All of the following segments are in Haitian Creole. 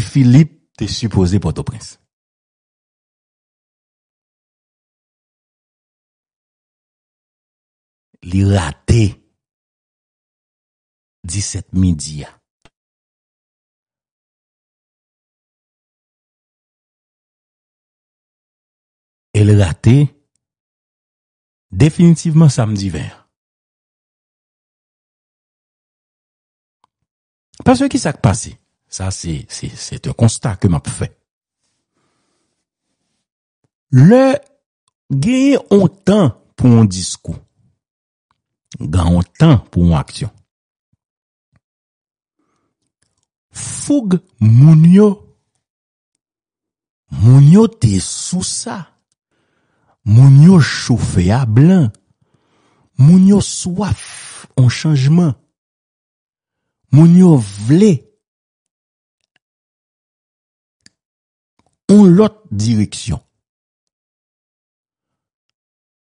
Philippe, t'es supposé pour ton prince Li raté 17 midi. Elle raté définitivement samedi vert. Parce que qui s'est passé? Sa, se te konsta ke map fe. Le, geye an tan pou an diskou. Ga an tan pou an aksyon. Foug moun yo, moun yo te sou sa, moun yo choufe a blan, moun yo swaf an chanjman, moun yo vle, Ou lot direksyon.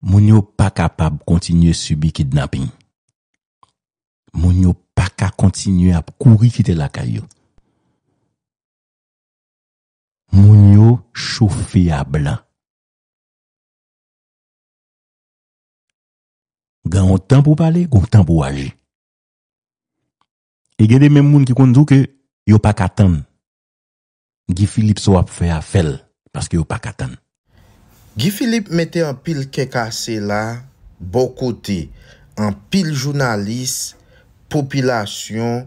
Moun yo pa kapab kontinye subi kidnapin. Moun yo pa ka kontinye ap kouri ki te lakay yo. Moun yo choufi a blan. Gan an tan pou pale, gan an tan pou waje. E gede men moun ki kondou ke yo pa ka tan. Gifilip sou ap fè a fèl paske yo pa katan. Gifilip mette an pil kekase la bo kote an pil jounalis popilasyon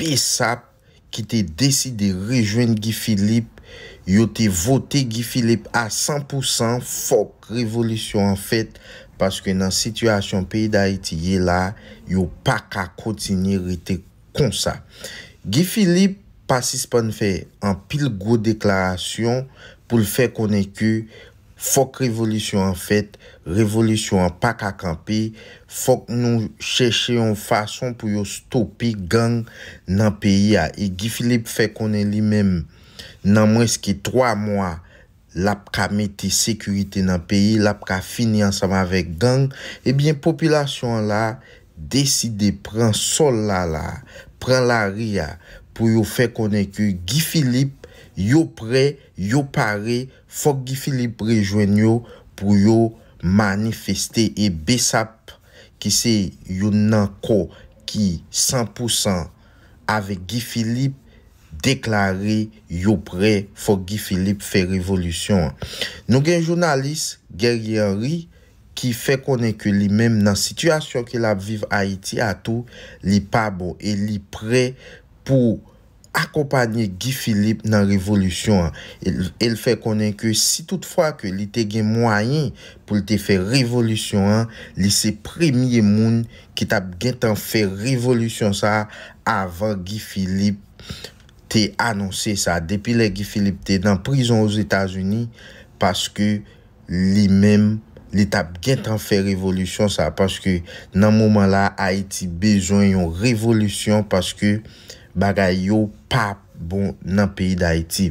besap ki te desi de rejwen Gifilip yo te vote Gifilip a 100% fok revolisyon an fèt paske nan sityasyon peyi da iti ye la yo pa ka kontinye rete konsa. Gifilip pasis pan fè an pil gro deklarasyon... pou l fè konè kè... fòk revolutyon an fèt... revolutyon an pak akampè... fòk nou chèche yon fason... pou yo stopi gang nan peyi a... e Gifilip fè konè li mèm... nan mweske 3 mwa... lap ka mette sekurite nan peyi... lap ka fini ansama vek gang... ebyen popilasyon la... deside pren sol la la... pren la ri a... pou yo fè konen ke Gifilip, yo pre, yo pare, fòk Gifilip rejwen yo, pou yo manifestè, e besap, ki se yon nan ko, ki 100% ave Gifilip, deklare yo pre, fòk Gifilip fè revolusyon. Nou gen jounalist, Gergian Ri, ki fè konen ke li menm nan situasyon ki la vive Haiti atou, li pabou, e li pre pou fè akopanyi Gifilip nan revolusyon an. El fè konen ke si toutfwa ke li te gen mwayen pou li te fè revolusyon an, li se premye moun ki tap gen tan fè revolusyon sa avan Gifilip te anonsè sa. Depi le Gifilip te nan prizon ouz Etasuni paske li men, li tap gen tan fè revolusyon sa paske nan mouman la Haiti bejoun yon revolusyon paske... Bagay yo pap bon nan peyi d'Haiti.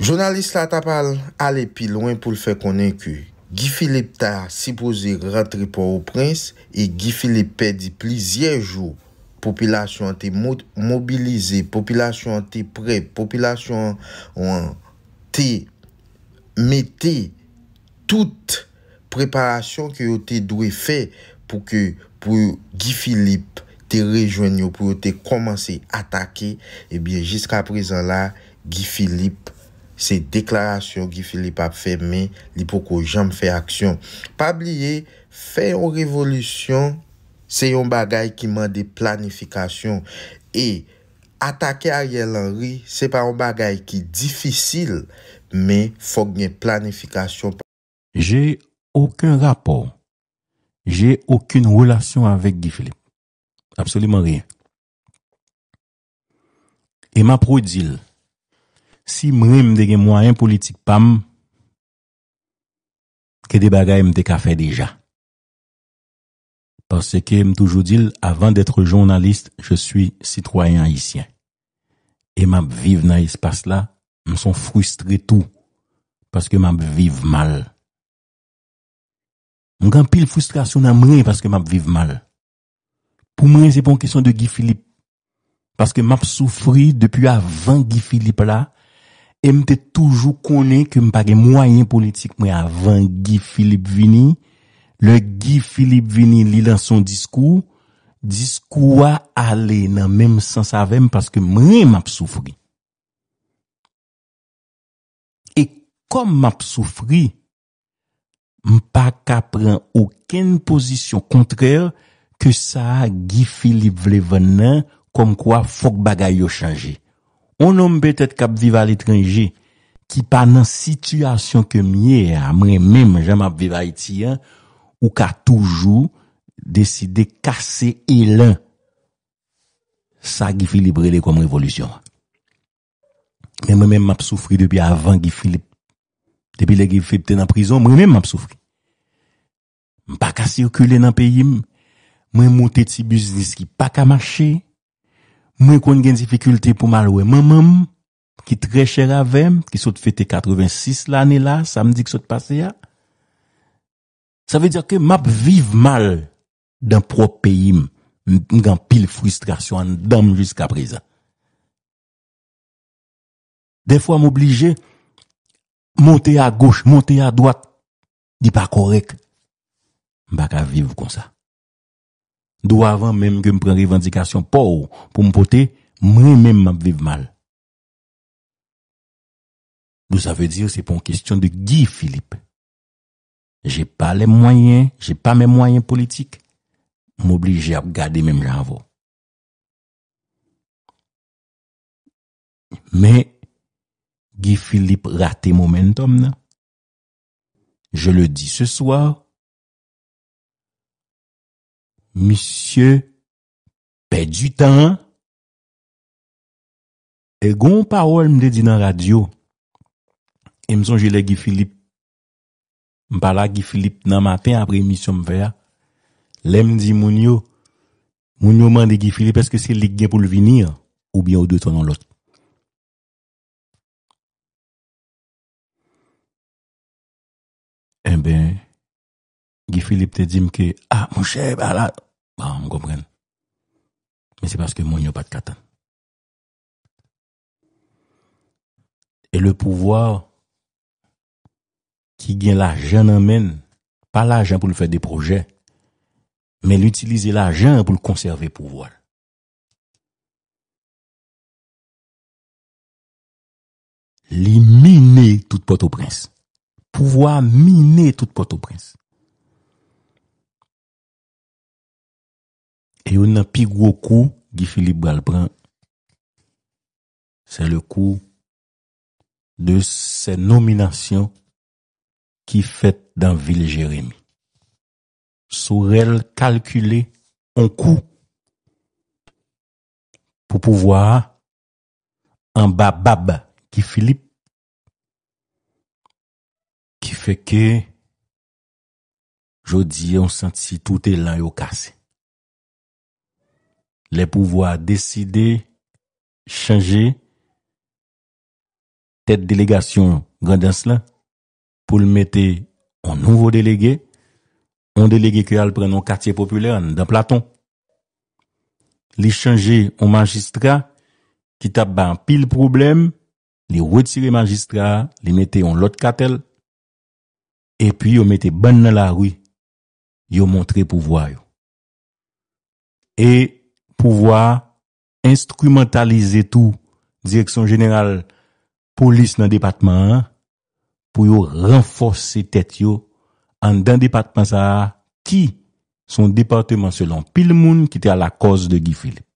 Jounalist la ta pal ale pi loin pou l'fe konen ke. Guy Philippe ta sipoze rentre po ou prens e Guy Philippe pedi plizye jou. Popilasyon te mobilize, populasyon te pre, populasyon te mette tout preparasyon ki yo te dwe fe pou Guy Philippe te rejoin yo pou yo te komanse atake, e eh bie jiska prezan la, Guy Philippe se deklarasyon, Guy Philippe ap fe men, li pou ko janm fe aksyon. Pabliye, fe yon revolusyon, se yon bagay ki man de planifikasyon, e atake a yon lanri, se pa yon bagay ki difisil, men fok gen planifikasyon. Jè yon akoun rapor, jè yon akoun relasyon avèk Guy Philippe, Absolument rien. E map prodil. Si mre m dege mwa yon politik pam, ke de bagay m deka fe deja. Pase ke m toujou dil, avan detre jounalist, je sui sitroyen hisyen. E map viv nan espas la, m son frustre tou. Pase ke map viv mal. M gampil frustrasyon nan mre, pase ke map viv mal. pou mwen sepon kesyon de Guy Filipe, paske m ap soufri depi avan Guy Filipe la, e m te toujou konen ke m page mwayen politik mwen avan Guy Filipe vini, le Guy Filipe vini li lan son diskou, diskou a ale nan menm sens avem paske mwen m ap soufri. E kom m ap soufri, m pa ka pren ouken posisyon kontrèr, ke sa Gifilip vle ven nan, konm kwa fok bagay yo chanje. O nom betet kap viva l'itranje, ki pa nan sityasyon ke mye, mwen mèm jen map viva iti, ou ka toujou, deside kase elan, sa Gifilip rele konm revolusyon. Mwen mèm map soufri depi avan Gifilip. Depi le Gifilip te nan prizon, mwen mèm map soufri. Mpa kase ukule nan peyim, Mwen mwote ti bus dis ki pa ka mache, mwen kon gen dificulte pou mal we, mwen mwen ki tre chere avem, ki sot fete 86 l ane la, samdi ki sot pase ya, sa ve diya ke map vive mal dan prop peyim, mwen gan pil frustrasyon, dan mwen jiska preza. De fwa mwoblije, mwote ya goche, mwote ya dwat, di pa korek, mwaka vive kon sa. Dou avan menm ke m pren revendikasyon pou ou pou m pote, mren menm m apviv mal. Bo sa ve dir se pon kestyon de Guy Philippe. Je pa le mwayen, je pa menm mwayen politik, m oblije ap gade menm janvo. Men, Guy Philippe rate momentum nan. Je le di se swa. misye pedjutan, e goun parol mde di nan radyo, e mson jile Gifilip, mpala Gifilip nan maten apre emisyon mpeya, le mdi moun yo, moun yo mande Gifilip, eske se ligye pou lvinir, ou bien ou de tonon lot. E ben, Guy Philippe te dit que, ah, mon cher, bah, bah, on comprend. Mais c'est parce que mon n'a pas de Et le pouvoir qui gagne l'argent n'amène pas l'argent pour le faire des projets, mais l'utiliser l'argent pour le conserver pouvoir. l'éliminer toute porte au prince Pouvoir miner toute Port-au-Prince. E yon nan pi gwo kou Gifilib Walbran Se le kou De se nominasyon Ki fet Dan vil Jeremie Sou rel kalkule On kou Po pouvoa An babab Gifilib Ki feke Jodi yon senti Tout elan yo kase les pouvoirs décider, changer tête délégation grandance là pour le mettre en nouveau délégué, un délégué qui a le prénom quartier populaire dans Platon. Les changer en magistrat qui t'a un pile problème, les retirer magistrat, les mettre en l'autre cartel et puis ils mettent bonnes dans la rue. Ils montré pouvoir. Et Pouvoi instrumentalize tou direksyon jeneral polis nan depatman an, pou yo renforsi tèt yo an dan depatman sa a, ki son depatman selon pil moun ki te a la koz de Guy Philippe.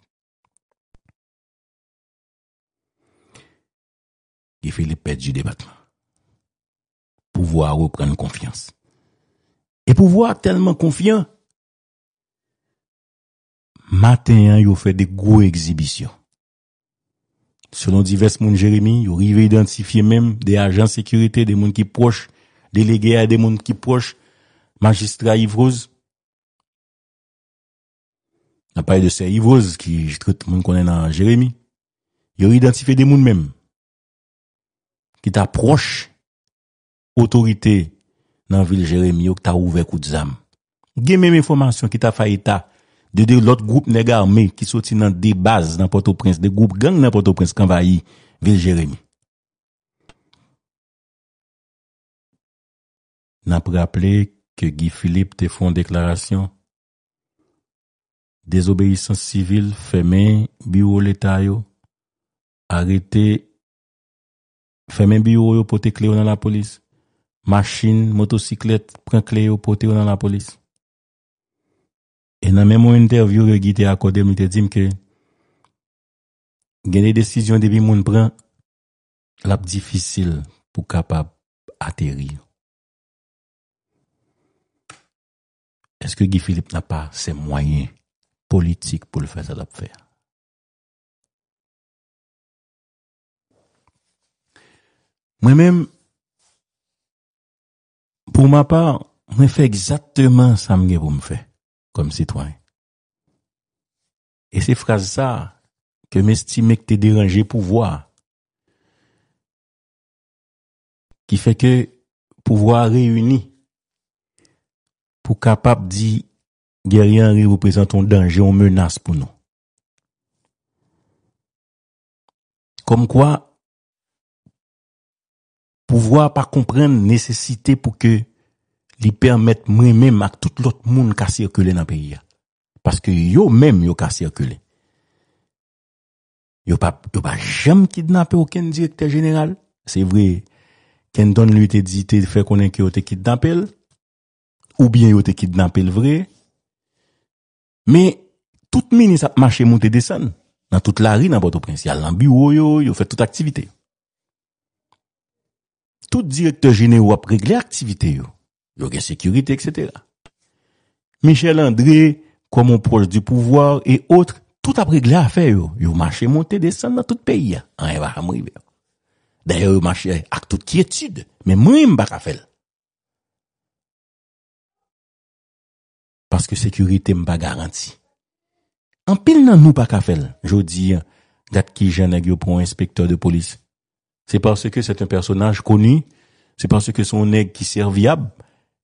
Guy Philippe pet di depatman. Pouvoi repren konfians. E pouvoi telman konfians, Maten yon yon fè de gwo exibisyon. Selon divers moun jeremi, yon rive identifiye mèm de ajan sekurite, de moun ki proche, delegeye a de moun ki proche, magistra ivroze. Na paye de se ivroze, ki jitre moun konen nan jeremi, yon rive identifiye de moun mèm ki ta proche otorite nan vil jeremi yo ki ta ouve kout zam. Gen mèm informasyon ki ta faye ta Dede, lot group negar me ki soti nan de base nan Port-au-Prince, de group gang nan Port-au-Prince kan vayi vil jeremi. Nan praple ke Guy Philippe te fon deklarasyon, desobeysan sivil, femen, biro leta yo, arete, femen biro yo pote kleyo nan la polis, machin, motosiklet, pren kleyo pote yo nan la polis. E nan men mwen intervjou re gite akode mwen te djim ke gen e desisyon debi moun pran lap difisil pou kapap ateri. Eske Gifilip nan pa se mwayen politik pou le fè sa lap fè? Mwen men mwen fè exactement sam gen pou mwen fè. comme citoyen. Et ces phrases-là, que m'estime que t'es dérangé pouvoir, qui fait que pouvoir réuni, pour capable dit guerrier Henry représente un danger, une menace pour nous. Comme quoi, pouvoir pas comprendre nécessité pour que li permèt mè mèm ak tout l'ot moun ka sirkule nan pe yia. Paske yo mèm yo ka sirkule. Yo pa jèm ki dnape ou ken direkter general. Se vre, ken don luy te dizite fe konen ki yo te ki dnape l, ou bien yo te ki dnape l vre. Mè, tout mini sap mache moun te desen nan tout lari nan bote prins. Ya lambi ou yo, yo fè tout aktivite. Tout direkter general ap regle aktivite yo. Yo gen sekurite, et cetera. Michel André, komon proche du pouvoir, et autres, tout apre glè a fè yo, yo mâche montè desan nan tout peyi, an eva hamri vè. Dè yo mâche ak tout kietid, men mwen mba ka fèl. Paske sekurite mba garanti. An pil nan nou pa ka fèl, jo di, dat ki jenè gyo prou un inspektor de polis. Se parse ke set un personaj koni, se parse ke son neg ki serviyab,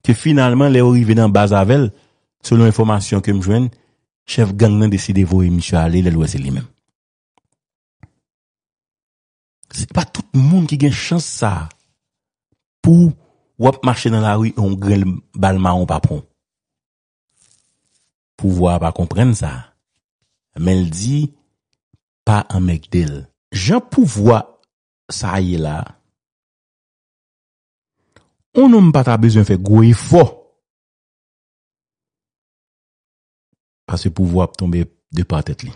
Ke finalman le ori venan baza vel, selon informasyon kem jwen, chef gangnen deside vo e misyo ale le lwese li men. Se pa tout moun ki gen chans sa, pou wap mache nan la ri, on gre balman, on pa pron. Pouvoa pa kompren sa, men li di, pa an mek del. Je pouvoa sa aye la, Un mou mpa ta bezon fek gwey fo. A se pouvo ap tombe de pa tet li.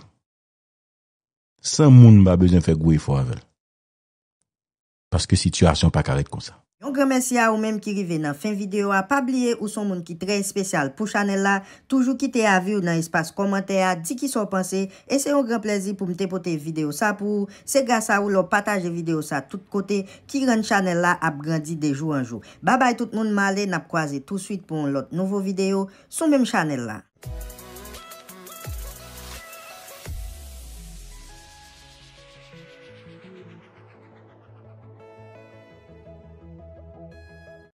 San moun mpa bezon fek gwey fo avel. Paske situasyon pa karet kon sa. Un gran mersi a ou menm ki rive nan fin video a, pa bliye ou son moun ki trey spesyal pou chanel la, toujou ki te avi ou nan espas komante a, di ki son panse, e se yon gran plezi pou mte pote video sa pou, se gasa ou lop pataje video sa tout kote, ki ren chanel la ap grandi de jou an jou. Ba bay tout moun male, nap kwaze tout suite pou lot nouvo video, son menm chanel la.